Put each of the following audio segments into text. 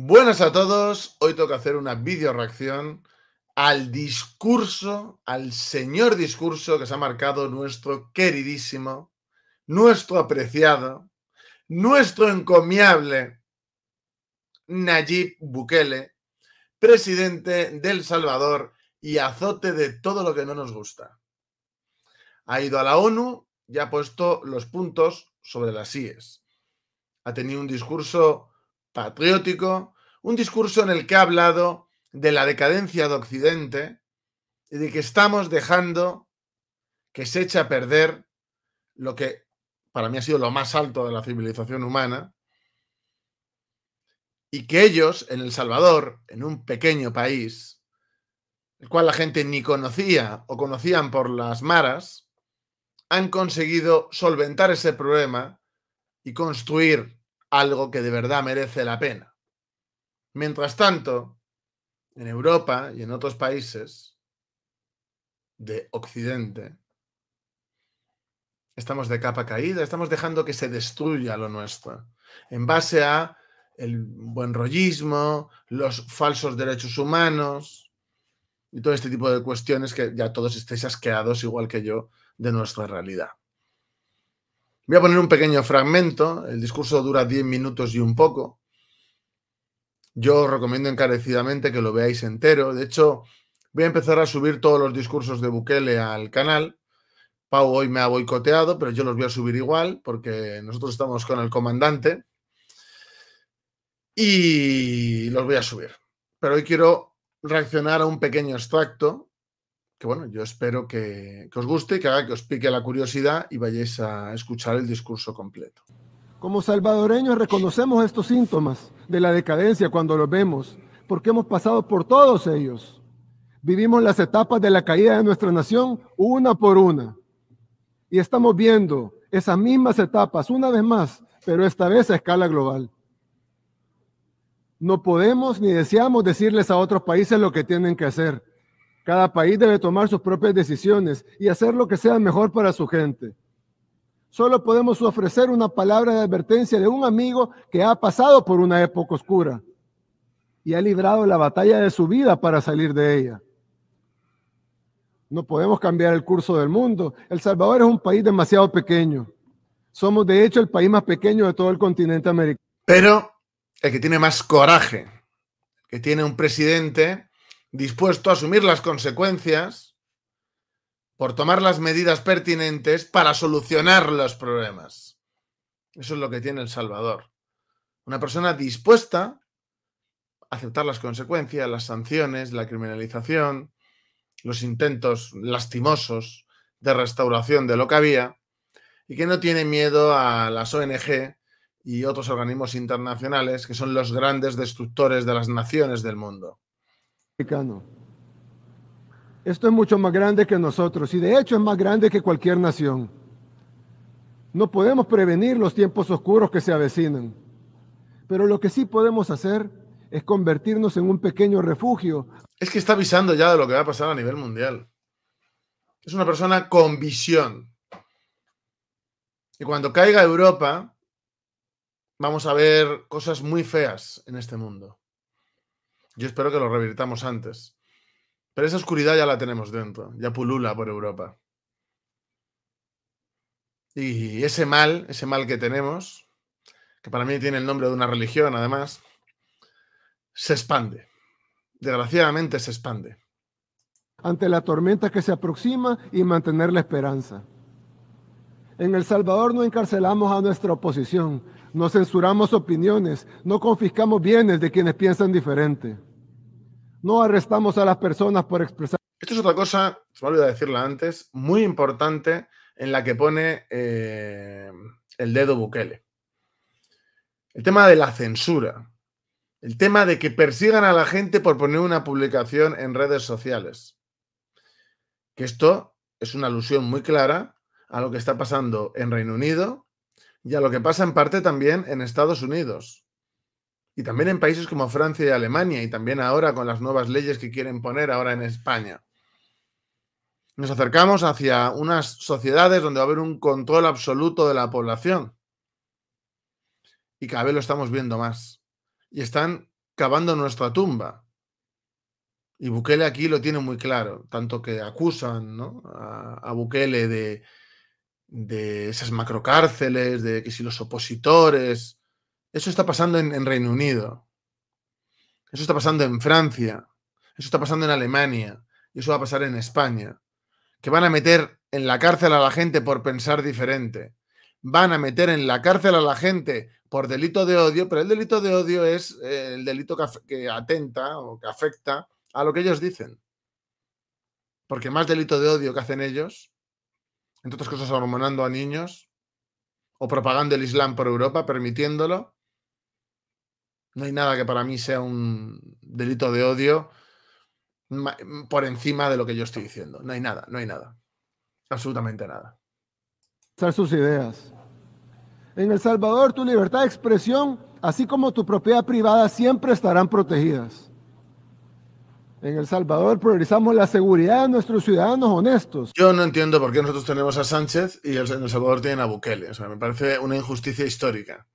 Buenas a todos. Hoy toca hacer una video reacción al discurso, al señor discurso que se ha marcado nuestro queridísimo, nuestro apreciado, nuestro encomiable Nayib Bukele, presidente del Salvador y azote de todo lo que no nos gusta. Ha ido a la ONU y ha puesto los puntos sobre las IES. Ha tenido un discurso patriótico, un discurso en el que ha hablado de la decadencia de Occidente y de que estamos dejando que se eche a perder lo que para mí ha sido lo más alto de la civilización humana, y que ellos, en El Salvador, en un pequeño país, el cual la gente ni conocía o conocían por las maras, han conseguido solventar ese problema y construir algo que de verdad merece la pena. Mientras tanto, en Europa y en otros países de Occidente, estamos de capa caída, estamos dejando que se destruya lo nuestro, en base a el buen rollismo, los falsos derechos humanos y todo este tipo de cuestiones que ya todos estéis asqueados igual que yo de nuestra realidad. Voy a poner un pequeño fragmento, el discurso dura 10 minutos y un poco. Yo os recomiendo encarecidamente que lo veáis entero. De hecho, voy a empezar a subir todos los discursos de Bukele al canal. Pau hoy me ha boicoteado, pero yo los voy a subir igual porque nosotros estamos con el comandante y los voy a subir. Pero hoy quiero reaccionar a un pequeño extracto que bueno, yo espero que, os guste que haga que os pique la curiosidad y vayáis a escuchar el discurso completo. Como salvadoreños reconocemos estos síntomas de la decadencia cuando los vemos, porque hemos pasado por todos ellos. Vivimos las etapas de la caída de nuestra nación una por una. Y estamos viendo esas mismas etapas una vez más, pero esta vez a escala global. No podemos ni deseamos decirles a otros países lo que tienen que hacer cada país debe tomar sus propias decisiones y hacer lo que sea mejor para su gente. Solo podemos ofrecer una palabra de advertencia de un amigo que ha pasado por una época oscura y ha librado la batalla de su vida para salir de ella. No podemos cambiar el curso del mundo. El Salvador es un país demasiado pequeño. Somos de hecho el país más pequeño de todo el continente americano. Pero el que tiene más coraje, que tiene un presidente dispuesto a asumir las consecuencias por tomar las medidas pertinentes para solucionar los problemas. Eso es lo que tiene El Salvador. Una persona dispuesta a aceptar las consecuencias, las sanciones, la criminalización, los intentos lastimosos de restauración de lo que había y que no tiene miedo a las ONG y otros organismos internacionales que son los grandes destructores de las naciones del mundo americano. Esto es mucho más grande que nosotros y de hecho es más grande que cualquier nación. No podemos prevenir los tiempos oscuros que se avecinan, pero lo que sí podemos hacer es convertirnos en un pequeño refugio. Es que está avisando ya de lo que va a pasar a nivel mundial. Es una persona con visión. Y cuando caiga Europa, vamos a ver cosas muy feas en este mundo. Yo espero que lo revirtamos antes. Pero esa oscuridad ya la tenemos dentro, ya pulula por Europa. Y ese mal, ese mal que tenemos, que para mí tiene el nombre de una religión además, se expande. Desgraciadamente se expande. Ante la tormenta que se aproxima y mantener la esperanza. En El Salvador no encarcelamos a nuestra oposición, no censuramos opiniones, no confiscamos bienes de quienes piensan diferente. No arrestamos a las personas por expresar. Esto es otra cosa, se me olvidado decirla antes, muy importante en la que pone eh, el dedo Bukele. El tema de la censura. El tema de que persigan a la gente por poner una publicación en redes sociales. Que esto es una alusión muy clara a lo que está pasando en Reino Unido y a lo que pasa en parte también en Estados Unidos y también en países como Francia y Alemania, y también ahora con las nuevas leyes que quieren poner ahora en España. Nos acercamos hacia unas sociedades donde va a haber un control absoluto de la población. Y cada vez lo estamos viendo más. Y están cavando nuestra tumba. Y Bukele aquí lo tiene muy claro, tanto que acusan a, Bukele de, de esas macrocárceles, de que si los opositores, eso está pasando en, Reino Unido. Eso está pasando en Francia. Eso está pasando en Alemania. Y eso va a pasar en España. Que van a meter en la cárcel a la gente por pensar diferente. Van a meter en la cárcel a la gente por delito de odio, pero el delito de odio es eh, el delito que, que atenta o que afecta a lo que ellos dicen. Porque más delito de odio que hacen ellos, entre otras cosas hormonando a niños o propagando el Islam por Europa, permitiéndolo, no hay nada que para mí sea un delito de odio por encima de lo que yo estoy diciendo. No hay nada, no hay nada. Absolutamente nada. Sus ideas. En El Salvador, tu libertad de expresión, así como tu propiedad privada, siempre estarán protegidas. En El Salvador priorizamos la seguridad de nuestros ciudadanos honestos. Yo no entiendo por qué nosotros tenemos a Sánchez y en El Salvador tienen a Bukele. O sea, me parece una injusticia histórica.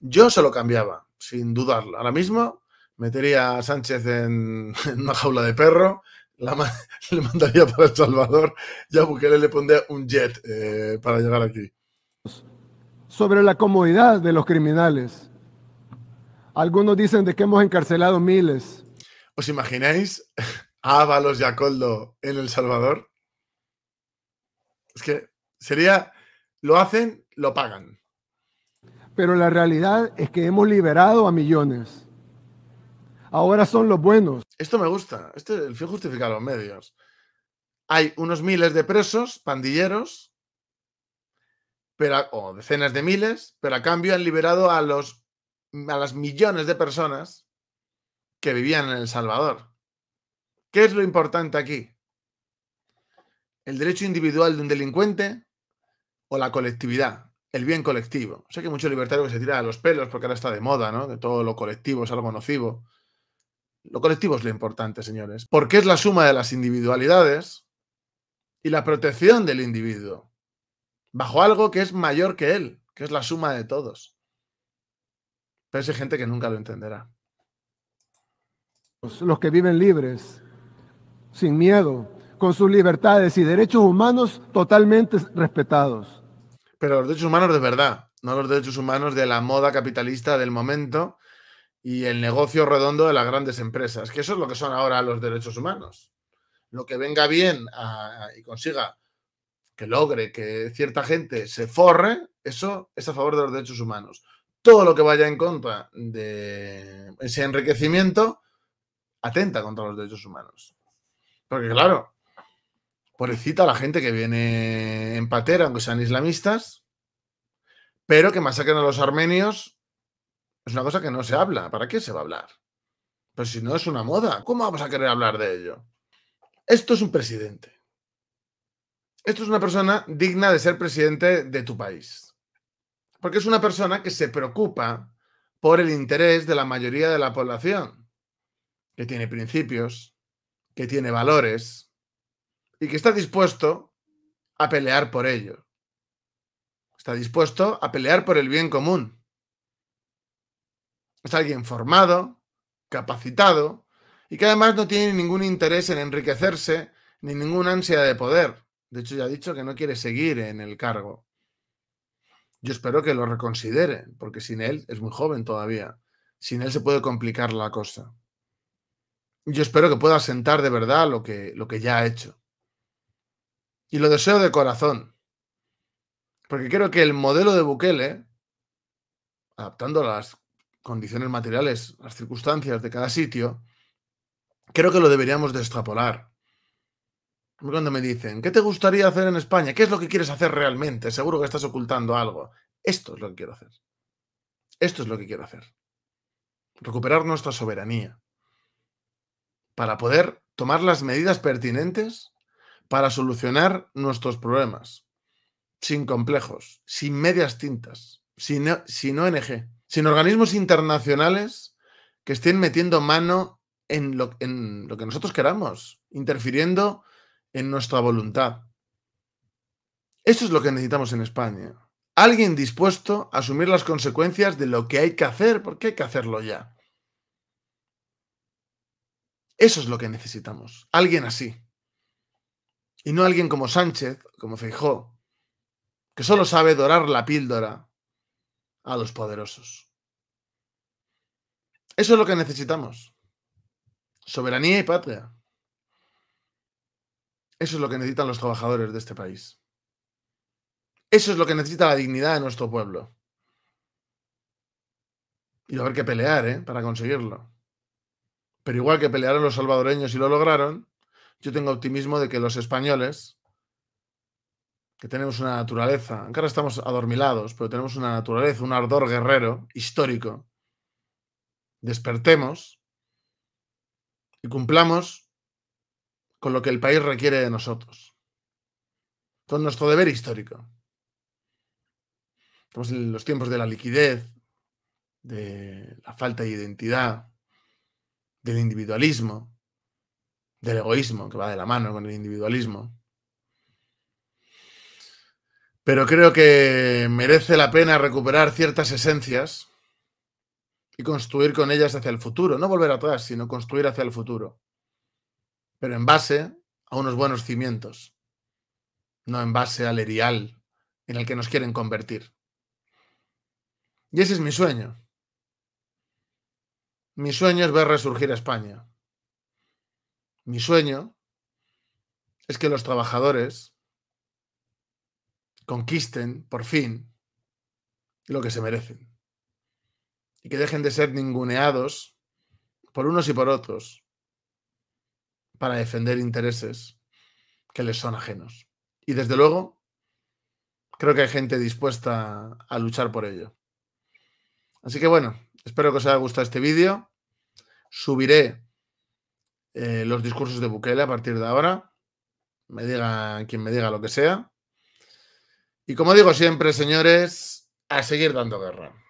Yo se lo cambiaba, sin dudarlo. Ahora mismo metería a Sánchez en, una jaula de perro, le mandaría para El Salvador ya a Bukele le pondría un jet eh, para llegar aquí. Sobre la comodidad de los criminales. Algunos dicen de que hemos encarcelado miles. ¿Os imagináis a Ábalos y a Coldo en El Salvador? Es que sería, lo hacen, lo pagan. Pero la realidad es que hemos liberado a millones. Ahora son los buenos. Esto me gusta. Este, el fin justifica los medios. Hay unos miles de presos, pandilleros, pero, o decenas de miles, pero a cambio han liberado a, los, a las millones de personas que vivían en El Salvador. ¿Qué es lo importante aquí? ¿El derecho individual de un delincuente o la colectividad? el bien colectivo. Sé que libertario que se tira a los pelos porque ahora está de moda, ¿no? Que todo lo colectivo es algo nocivo. Lo colectivo es lo importante, señores, porque es la suma de las individualidades y la protección del individuo bajo algo que es mayor que él, que es la suma de todos. Pero es gente que nunca lo entenderá. Los que viven libres, sin miedo, con sus libertades y derechos humanos totalmente respetados. Pero los derechos humanos de verdad, no los derechos humanos de la moda capitalista del momento y el negocio redondo de las grandes empresas, que eso es lo que son ahora los derechos humanos. Lo que venga bien y consiga que logre que cierta gente se forre, eso es a favor de los derechos humanos. Todo lo que vaya en contra de ese enriquecimiento atenta contra los derechos humanos. Porque claro, a la gente que viene en patera, aunque sean islamistas, pero que masacren a los armenios es una cosa que no se habla. ¿Para qué se va a hablar? Pero si no es una moda, ¿cómo vamos a querer hablar de ello? Esto es un presidente. Esto es una persona digna de ser presidente de tu país. Porque es una persona que se preocupa por el interés de la mayoría de la población, que tiene principios, que tiene valores, y que está dispuesto a pelear por ello. Está dispuesto a pelear por el bien común. Es alguien formado, capacitado y que además no tiene ningún interés en enriquecerse ni ninguna ansia de poder. De hecho, ya ha dicho que no quiere seguir en el cargo. Yo espero que lo reconsidere, porque sin él es muy joven todavía. Sin él se puede complicar la cosa. Yo espero que pueda sentar de verdad lo que, lo que ya ha hecho. Y lo deseo de corazón. Porque creo que el modelo de Bukele, adaptando las condiciones materiales, las circunstancias de cada sitio, creo que lo deberíamos de extrapolar. Cuando me dicen, ¿qué te gustaría hacer en España? ¿Qué es lo que quieres hacer realmente? Seguro que estás ocultando algo. Esto es lo que quiero hacer. Esto es lo que quiero hacer. Recuperar nuestra soberanía. Para poder tomar las medidas pertinentes para solucionar nuestros problemas, sin complejos, sin medias tintas, sin, ONG, sin organismos internacionales que estén metiendo mano en lo, en lo que nosotros queramos, interfiriendo en nuestra voluntad. Eso es lo que necesitamos en España alguien dispuesto a asumir las consecuencias de lo que hay que hacer, porque hay que hacerlo ya. Eso es lo que necesitamos, alguien así. Y no alguien como Sánchez, como Feijó, que solo sabe dorar la píldora a los poderosos. Eso es lo que necesitamos. Soberanía y patria. Eso es lo que necesitan los trabajadores de este país. Eso es lo que necesita la dignidad de nuestro pueblo. Y va a haber que pelear, ¿eh? Para conseguirlo. Pero igual que pelearon los salvadoreños y lo lograron, yo tengo optimismo de que los españoles, que tenemos una naturaleza, aunque ahora estamos adormilados, pero tenemos una naturaleza, un ardor guerrero histórico, despertemos y cumplamos con lo que el país requiere de nosotros, con nuestro deber histórico. Estamos en los tiempos de la liquidez, de la falta de identidad, del individualismo, del egoísmo, que va de la mano con el individualismo. Pero creo que merece la pena recuperar ciertas esencias y construir con ellas hacia el futuro, no volver atrás, sino construir hacia el futuro, pero en base a unos buenos cimientos, no en base al erial en el que nos quieren convertir. Y ese es mi sueño. Mi sueño es ver resurgir a España. Mi sueño es que los trabajadores conquisten por fin lo que se merecen y que dejen de ser ninguneados por unos y por otros para defender intereses que les son ajenos. Y desde luego, creo que hay gente dispuesta a luchar por ello. Así que bueno, espero que os haya gustado este vídeo. Subiré eh, los discursos de Bukele a partir de ahora. Me digan quien me diga lo que sea. Y como digo siempre, señores, a seguir dando guerra.